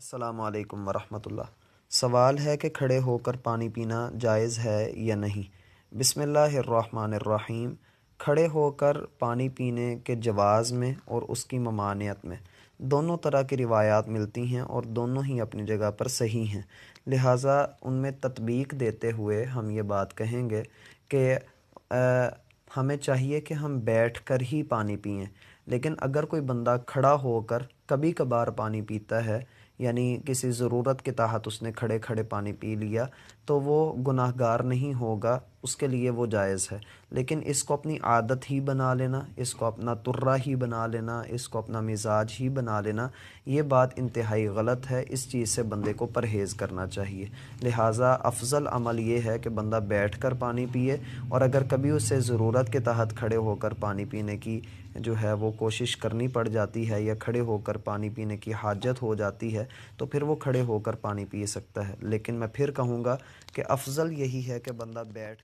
السلام علیکم ورحمۃ اللہ سوال ہے کہ کھڑے ہو کر پانی پینا جائز ہے یا نہیں بسم اللہ الرحمن الرحیم کھڑے ہو کر پانی پینے کے جواز میں اور اس کی ممانعت میں دونوں طرح کی روایات ملتی ہیں اور دونوں ہی اپنی جگہ پر صحیح ہیں لہٰذا ان میں تطبیق دیتے ہوئے ہم یہ بات کہیں گے کہ ہمیں چاہیے کہ ہم بیٹھ کر ہی پانی پئیں لیکن اگر کوئی بندہ کھڑا ہو کر کبھی کبھار پانی پیتا ہے یعنی کسی ضرورت کے تحت اس نے کھڑے کھڑے پانی پی لیا تو وہ گناہ گار نہیں ہوگا اس کے لیے وہ جائز ہے لیکن اس کو اپنی عادت ہی بنا لینا اس کو اپنا ترہ ہی بنا لینا اس کو اپنا مزاج ہی بنا لینا یہ بات انتہائی غلط ہے اس چیز سے بندے کو پرہیز کرنا چاہیے لہٰذا افضل عمل یہ ہے کہ بندہ بیٹھ کر پانی پیئے اور اگر کبھی اسے ضرورت کے تحت کھڑے ہو کر پانی پینے کی جو ہے وہ کوشش کرنی پڑ جاتی ہے یا کھڑے ہو کر پانی پینے کی حاجت ہو جاتی ہے تو پھر وہ کھڑے ہو کر پانی پی سکتا ہے لیکن میں پھر کہوں گا کہ افضل یہی ہے کہ بندہ بیٹھ